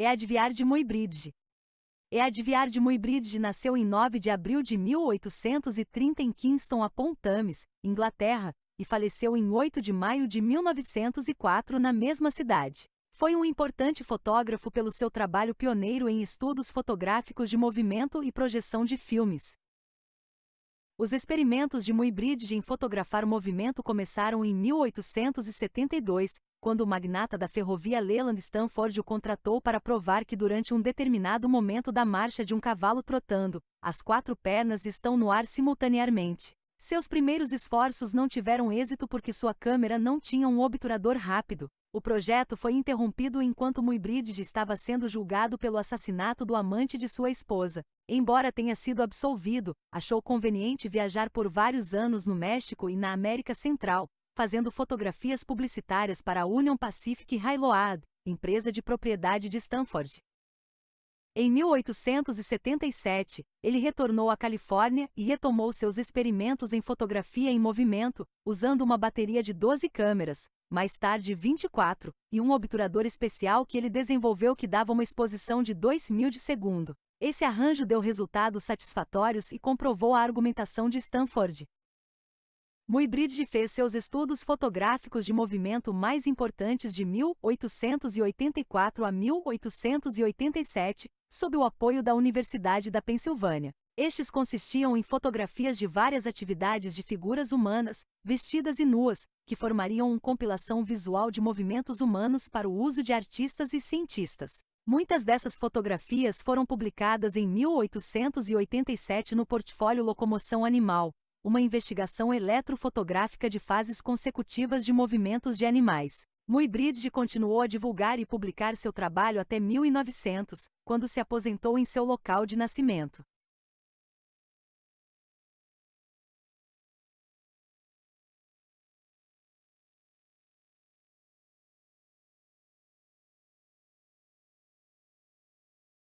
Eadviard é de Muybridge. Eadviard é de Muybridge nasceu em 9 de abril de 1830 em Kingston upon Thames, Inglaterra, e faleceu em 8 de maio de 1904 na mesma cidade. Foi um importante fotógrafo pelo seu trabalho pioneiro em estudos fotográficos de movimento e projeção de filmes. Os experimentos de Muybridge em fotografar o movimento começaram em 1872, quando o magnata da ferrovia Leland Stanford o contratou para provar que durante um determinado momento da marcha de um cavalo trotando, as quatro pernas estão no ar simultaneamente. Seus primeiros esforços não tiveram êxito porque sua câmera não tinha um obturador rápido. O projeto foi interrompido enquanto Muybridge estava sendo julgado pelo assassinato do amante de sua esposa. Embora tenha sido absolvido, achou conveniente viajar por vários anos no México e na América Central, fazendo fotografias publicitárias para a Union Pacific Railroad, empresa de propriedade de Stanford. Em 1877, ele retornou à Califórnia e retomou seus experimentos em fotografia em movimento, usando uma bateria de 12 câmeras, mais tarde 24, e um obturador especial que ele desenvolveu que dava uma exposição de 2 mil de segundo. Esse arranjo deu resultados satisfatórios e comprovou a argumentação de Stanford. Muybridge fez seus estudos fotográficos de movimento mais importantes de 1884 a 1887, sob o apoio da Universidade da Pensilvânia. Estes consistiam em fotografias de várias atividades de figuras humanas, vestidas e nuas, que formariam uma compilação visual de movimentos humanos para o uso de artistas e cientistas. Muitas dessas fotografias foram publicadas em 1887 no portfólio Locomoção Animal, uma investigação eletrofotográfica de fases consecutivas de movimentos de animais. Muybridge continuou a divulgar e publicar seu trabalho até 1900, quando se aposentou em seu local de nascimento.